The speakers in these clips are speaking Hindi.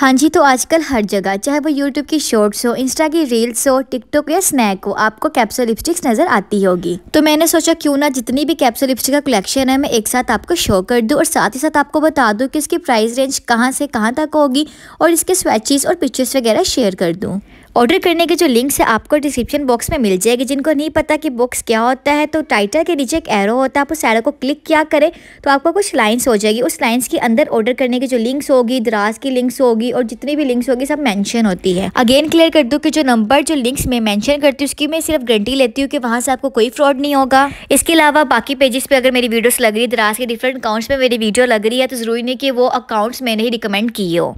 हाँ जी तो आजकल हर जगह चाहे वो यूट्यूब की शॉर्ट्स हो इंस्टा की रील्स हो टिकटॉक या स्नैक हो आपको कैप्सूल लिपस्टिक्स नज़र आती होगी तो मैंने सोचा क्यों ना जितनी भी कैप्सूल लिपस्टिक का कलेक्शन है मैं एक साथ आपको शो कर दूँ और साथ ही साथ आपको बता दूँ कि इसकी प्राइस रेंज कहाँ से कहाँ तक होगी और इसके स्वेचेज़ और पिक्चर्स वगैरह शेयर कर दूँ ऑर्डर करने के जो लिंक्स है आपको डिस्क्रिप्शन बॉक्स में मिल जाएगी जिनको नहीं पता कि बॉक्स क्या होता है तो टाइटल के नीचे एक एरो होता है आप उस एरो को क्लिक क्या करें तो आपको कुछ लाइन्स हो जाएगी उस लाइन्स के अंदर ऑर्डर करने की जो लिंक्स होगी दराज की लिंक्स होगी और जितनी भी लिंक्स होगी सब मैंशन होती है अगेन क्लियर कर दूँ की जो नंबर जो लिंक्स में मैंशन करती हूँ उसकी मैं सिर्फ गारंटी लेती हूँ कि वहाँ से आपको कोई फ्रॉड नहीं होगा इसके अलावा बाकी पेजेस पे अगर मेरी वीडियोज लग रही है दराज के डिफरेंट अकाउंट्स में मेरी वीडियो लग रही है तो ज़रूरी नहीं कि वो अकाउंट्स मैंने ही रिकमेंड की हो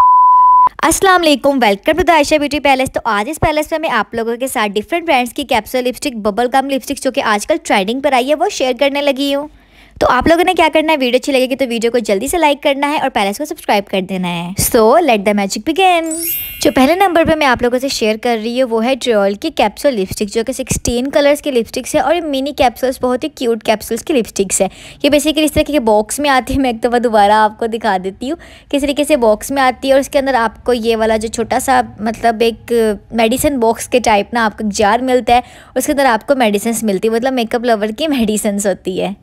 असलम welcome to the Ayesha beauty palace तो आज इस पैलेस में मैं आप लोगों के साथ डिफरेंट ब्रांड्स की capsule lipstick bubble gum lipstick जो कि आजकल ट्रेंडिंग पर आई है वो शेयर करने लगी हूँ तो आप लोगों ने क्या करना है वीडियो अच्छी लगेगी तो वीडियो को जल्दी से लाइक करना है और पैलेस को सब्सक्राइब कर देना है so let the magic begin जो पहले नंबर पे मैं आप लोगों से शेयर कर रही हूँ वो है ड्रॉल की कैप्सूल लिपस्टिक जो कि 16 कलर्स की लिपस्टिक्स है और ये मिनी कैप्सूल्स बहुत ही क्यूट कैप्सूल्स की लिपस्टिक्स है ये बेसिकली इस तरीके के बॉक्स में आती है मैं एक दफ़ा दोबारा आपको दिखा देती हूँ किस तरीके से बॉक्स में आती है और उसके अंदर आपको ये वाला जो छोटा सा मतलब एक मेडिसिन बॉक्स के टाइप ना आपको जार मिलता है उसके अंदर आपको मेडिसिन मिलती है मतलब मेकअप लवर की मेडिसिन होती है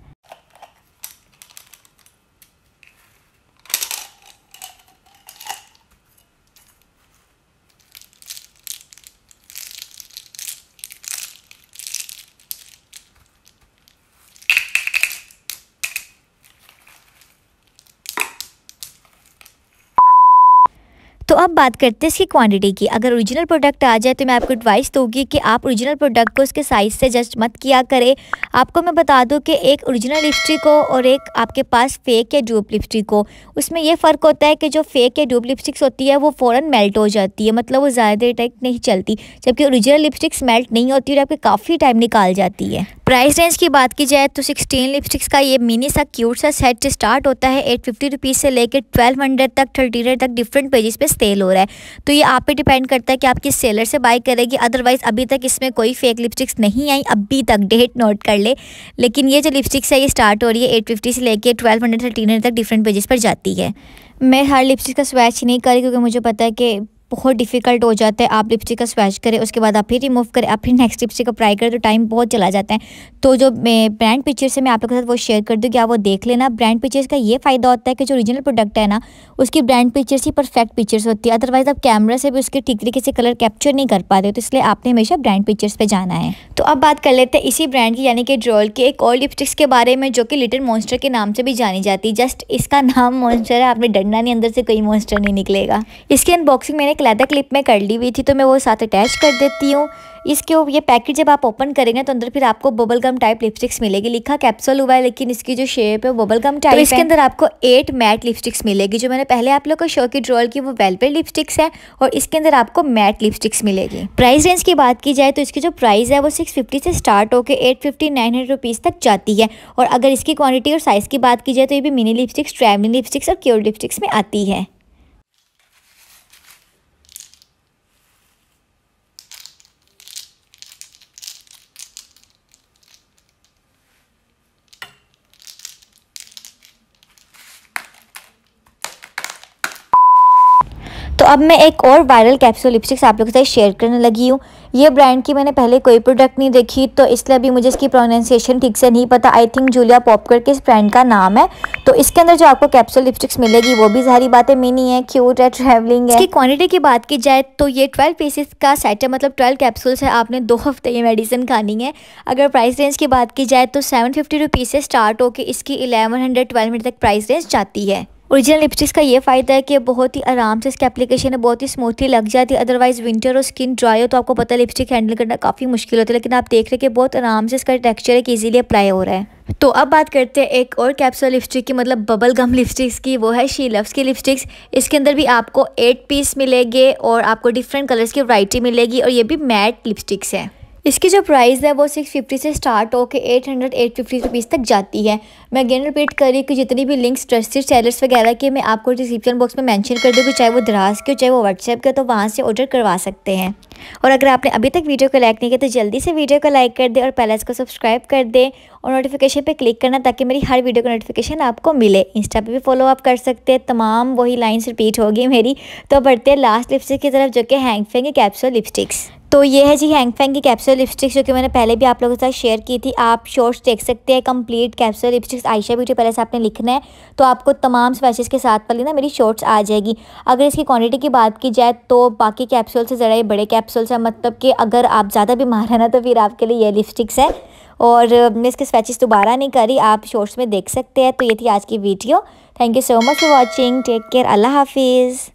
तो अब बात करते हैं इसकी क्वांटिटी की अगर ओरिजिनल प्रोडक्ट आ जाए तो मैं आपको एडवाइस दूंगी कि आप ओरिजिनल प्रोडक्ट को उसके साइज़ से जस्ट मत किया करें आपको मैं बता दूं कि एक ओरिजिनल लिपस्टिक हो और एक आपके पास फेक या ड्यूप लिपस्टिक हो उसमें यह फ़र्क होता है कि जो फेक या ड्यूप लिपस्टिक्स होती है वो फ़ौर मेल्ट हो जाती है मतलब वो ज़्यादा देर तक नहीं चलती जबकि ओरिजिनल लिपस्टिक्स मेल्ट नहीं होती और आपके काफ़ी टाइम निकाल जाती है प्राइस रेंज की बात की जाए तो सिक्सटीन लिपस्टिक्स का ये मिनी सा क्यूट सा सेट स्टार्ट होता है एट फिफ्टी रुपीज़ से लेकर ट्वेल्व हंड्रेड तक थर्टी हंड्रेड तक डिफरेंट पेजेस पे सेल हो रहा है तो ये आप पे डिपेंड करता है कि आप किस सेलर से बाई करेगी अदरवाइज़ अभी तक इसमें कोई फेक लिपस्टिक्स नहीं आई अभी तक डेट नोट कर ले लेकिन ये जो लिपस्टिक्स है ये स्टार्ट हो रही है एट फिफ्टी से लेकर ट्वेल्व हंड्रेड थर्टी हंड्रेड तक डिफरेंट पेजेस पर जाती है मैं हर लिपस्टिक का स्वैच नहीं करी क्योंकि मुझे पता है कि बहुत डिफिकल्ट हो जाता है आप लिपस्टिक का स्वैच करें उसके बाद आप फिर रिमूव करें आप फिर नेक्स्ट लिपस्टिक अप्लाई करें तो टाइम बहुत चला जाता है तो जो ब्रांड पिक्चर्स है मैं आप लोगों के साथ वो शेयर कर दूँगी आप वो देख लेना ब्रांड पिक्चर्स का ये फ़ायदा होता है कि जो ओरिजिनल प्रोडक्ट है ना उसकी ब्रांड पिक्चर्स ही परफेक्ट पिक्चर्स होती है अदरवाइज़ आप कैमरा से भी उसके ठीक तरीके से कलर कैप्चर नहीं कर पाते तो इसलिए आपने हमेशा ब्रांड पिक्चर्स पर जाना है तो अब बात कर लेते हैं इसी ब्रांड की यानी कि ड्रोल के एक और लिपस्टिक्स के बारे में जो कि लिटिल मॉन्स्टर के नाम से भी जानी जाती है जस्ट इसका नाम मॉन्स्टर है आपने डरना नहीं अंदर से कोई मॉन्स्टर नहीं निकलेगा इसकी अनबॉक्सिंग मैंने लैदर क्लिप में कर ली हुई थी तो मैं वो साथ अटैच कर देती हूँ इसके ये पैकेट जब आप ओपन करेंगे तो अंदर फिर आपको बबल गम टाइप लिपस्टिक्स मिलेगी लिखा कैप्सूल हुआ है लेकिन इसकी जो शेप है बबल गम टाइप तो इसके अंदर आपको एट मैट लिपस्टिक्स मिलेगी जो मैंने पहले आप लोग को शो की ड्रॉल की वो वेलपेड लिपस्टिक्स है और इसके अंदर आपको मैट लिपस्टिक्स मिलेगी प्राइस रेंज की बात की जाए तो इसकी जो प्राइस है वो सिक्स फिफ्टी से स्टार्ट होकर eight fifty nine hundred rupees तक जाती है और अगर इसकी क्वान्टिटी और साइज़ की बात की जाए तो ये भी मिनी लिपस्टिक्स ट्रैवलिंग लिपस्टिक्स और क्योर लिपस्टिक्स में आती है अब मैं एक और वायरल कैप्सूल लिपस्टिक्स आप लोगों के साथ शेयर करने लगी हूँ ये ब्रांड की मैंने पहले कोई प्रोडक्ट नहीं देखी तो इसलिए अभी मुझे इसकी प्रोनाउंसिएशन ठीक से नहीं पता आई थिंक जूलिया पॉप करके इस ब्रांड का नाम है तो इसके अंदर जो आपको कैप्सूल लिपस्टिक्स मिलेगी वो भी सारी बातें मिनी है क्यूट है ट्रेवलिंग है इसकी क्वान्टिटी की बात की जाए तो ये ट्वेल्व पीसेस का सेट है मतलब ट्वेल्व कैप्सूल्स है आपने दो हफ्ते ये मेडिसिन खानी है अगर प्राइस रेंज की बात की जाए तो सेवन फिफ्टी रुपीज़ से स्टार्ट होकर इसकी इलेवन हंड्रेड ट्वेल्व मिनट तक प्राइस रेंज जाती है औरिजिनल लिपस्टिक्स का ये फ़ायदा है कि बहुत ही आराम से इसकी एप्लीकेशन है बहुत ही स्मूथली लग जाती है अदरवाइज़ विंटर और स्किन ड्राई हो तो आपको पता है लिपस्टिक हैंडल करना काफ़ी मुश्किल होता है लेकिन आप देख रहे हैं कि बहुत आराम से इसका टेक्सचर एक ईजिली अप्लाई हो रहा है तो अब बात करते हैं एक और कैप्सूल लिपस्टिक की मतलब बबल गम लिपस्टिक्स की वो है शी लव्स की लिपस्टिक्स इसके अंदर भी आपको एट पीस मिलेंगे और आपको डिफरेंट कलर्स की वराइटी मिलेगी और ये भी मैट लिपस्टिक्स हैं इसकी जो प्राइस है वो सिक्स फिफ्टी से स्टार्ट होकर eight hundred eight fifty rupees तक जाती है मैं अगेन रिपीट कर रही कि जितनी भी लिंक्स ट्रस्टेड सेलर्स वगैरह के मैं आपको डिस्क्रिप्शन बॉक्स में मेंशन कर दूँगी चाहे वो दराज के हो चाहे वो व्हाट्सएप के तो वहाँ से ऑर्डर करवा सकते हैं और अगर आपने अभी तक वीडियो को लाइक नहीं किया तो जल्दी से वीडियो को लाइक कर दे और पहले इसको सब्सक्राइब कर दें और नोटिफिकेशन पर क्लिक करना ताकि मेरी हर वीडियो का नोटिफिकेशन आपको मिले इंस्टा पर भी फॉलो आप कर सकते हैं तमाम वही लाइन्स रिपीट होगी मेरी तो बढ़ते लास्ट लिपस्टिक की तरफ जो कि हैंग फेंगे कैप्सूल लिपस्टिक्स तो ये है जी हैंग फैंग की कैप्सूल लिपस्टिक्स जो कि मैंने पहले भी आप लोगों के साथ शेयर की थी आप शॉर्ट्स देख सकते हैं complete capsule lipsticks Ayesha beauty Palace आपने लिखना है तो आपको तमाम स्पैशेस के साथ पहले ना मेरी शॉर्ट्स आ जाएगी अगर इसकी क्वांटिटी की बात की जाए तो बाकी कैप्सूल से ज़रा ये बड़े कैप्सूल्स हैं मतलब कि अगर आप ज़्यादा बीमार हैं ना तो फिर आपके लिए ये लिपस्टिक्स है और मैं इसके स्पैचेस दोबारा नहीं करी आप शॉर्ट्स में देख सकते हैं तो ये थी आज की video thank you so much for watching take care अल्लाह हाफिज़